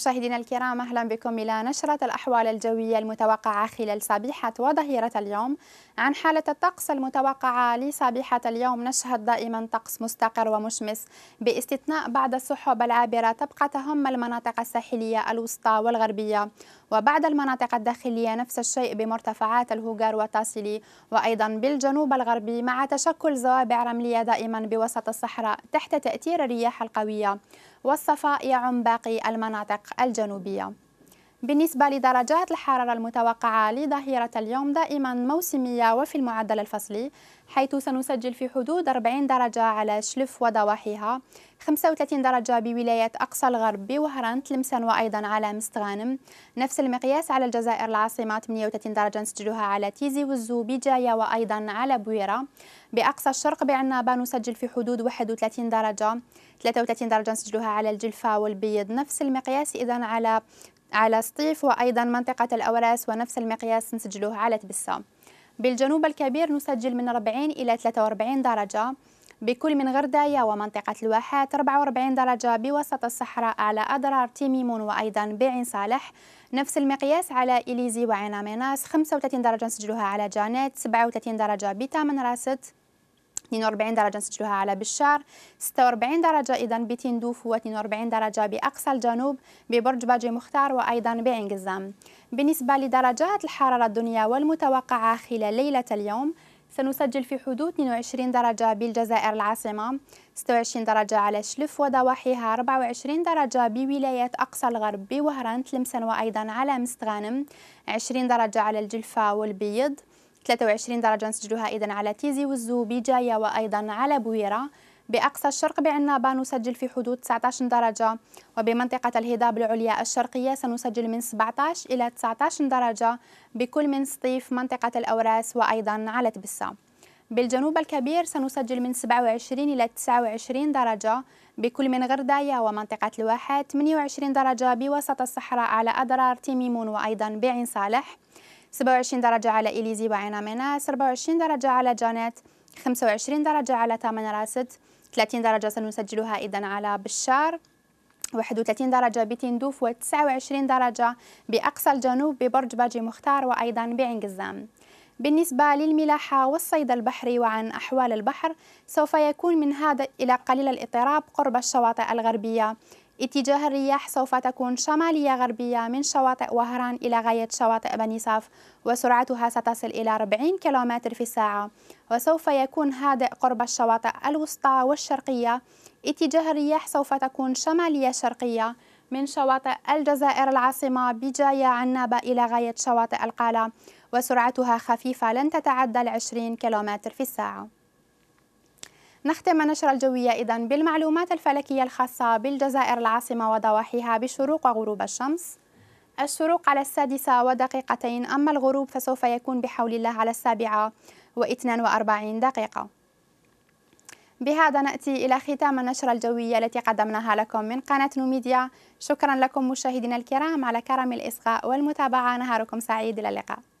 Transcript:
مشاهدينا الكرام أهلا بكم إلى نشرة الأحوال الجوية المتوقعة خلال صبيحة وظهيرة اليوم عن حالة الطقس المتوقعة لصبيحة اليوم نشهد دائما طقس مستقر ومشمس باستثناء بعض السحب العابرة تبقى تهم المناطق الساحلية الوسطى والغربية وبعد المناطق الداخلية نفس الشيء بمرتفعات الهوغار وتاسيلي وأيضا بالجنوب الغربي مع تشكل زوابع رملية دائما بوسط الصحراء تحت تأثير الرياح القوية والصفاء يعم باقي المناطق الجنوبية بالنسبة لدرجات الحرارة المتوقعة لظهيرة اليوم دائما موسمية وفي المعدل الفصلي حيث سنسجل في حدود 40 درجة على شلف وضواحيها 35 درجة بولاية أقصى الغرب بوهران تلمسان وأيضا على مستغانم نفس المقياس على الجزائر العاصمة 38 درجة نسجلها على تيزي وزو بجاية وأيضا على بويرة بأقصى الشرق بعنابة نسجل في حدود 31 درجة 33 درجة نسجلها على الجلفة والبيض نفس المقياس إذا على على سطيف وأيضا منطقة الأوراس ونفس المقياس نسجلوه على تبسة بالجنوب الكبير نسجل من 40 إلى 43 درجة بكل من غردايا ومنطقة الواحات 44 درجة بوسط الصحراء على أضرار تيميمون وأيضا بعين صالح نفس المقياس على إليزي وعين ميناس 35 درجة نسجلوها على جانيت 37 درجة بتامن راست 42 درجة نسجلوها على بشار 46 درجة إذا بتندوف و42 درجة بأقصى الجنوب ببرج باجي مختار وأيضا بعنقزام بالنسبة لدرجات الحرارة الدنيا والمتوقعة خلال ليلة اليوم سنسجل في حدود 22 درجة بالجزائر العاصمة 26 درجة على شلف وضواحيها 24 درجة بولاية أقصى الغرب بوهران تلمسان وأيضا على مستغانم 20 درجة على الجلفة والبيض 23 درجة نسجلها إذا على تيزي وزو بجاية وأيضا على بويرة بأقصى الشرق بعنابة نسجل في حدود 19 درجة وبمنطقة الهضاب العليا الشرقية سنسجل من 17 إلى 19 درجة بكل من سطيف منطقة الأوراس وأيضا على تبسة بالجنوب الكبير سنسجل من 27 إلى 29 درجة بكل من غردايا ومنطقة الواحات 28 درجة بوسط الصحراء على أضرار تيميمون وأيضا بعين صالح 27 درجة على إليزي وعين ميناس 24 درجة على جانيت 25 درجة على تامن راسد 30 درجة سنسجلها إذا على بشار 31 درجة بتندوف و29 درجة بأقصى الجنوب ببرج باجي مختار وأيضا بعنقزام بالنسبة للملاحة والصيد البحري وعن أحوال البحر سوف يكون من هذا إلى قليل الاضطراب قرب الشواطئ الغربية اتجاه الرياح سوف تكون شمالية غربية من شواطئ وهران إلى غاية شواطئ بني صاف وسرعتها ستصل إلى 40 كم في الساعة وسوف يكون هادئ قرب الشواطئ الوسطى والشرقية اتجاه الرياح سوف تكون شمالية شرقية من شواطئ الجزائر العاصمة بجاية عنابة إلى غاية شواطئ القالة وسرعتها خفيفة لن تتعدى العشرين كيلومتر في الساعة نختم النشرة الجوية إذا بالمعلومات الفلكية الخاصة بالجزائر العاصمة وضواحيها بشروق وغروب الشمس الشروق على السادسة ودقيقتين أما الغروب فسوف يكون بحول الله على السابعة واثنان وأربعين دقيقة بهذا نأتي إلى ختام النشرة الجوية التي قدمناها لكم من قناة نوميديا شكرا لكم مشاهدينا الكرام على كرم الإصغاء والمتابعة نهاركم سعيد إلى اللقاء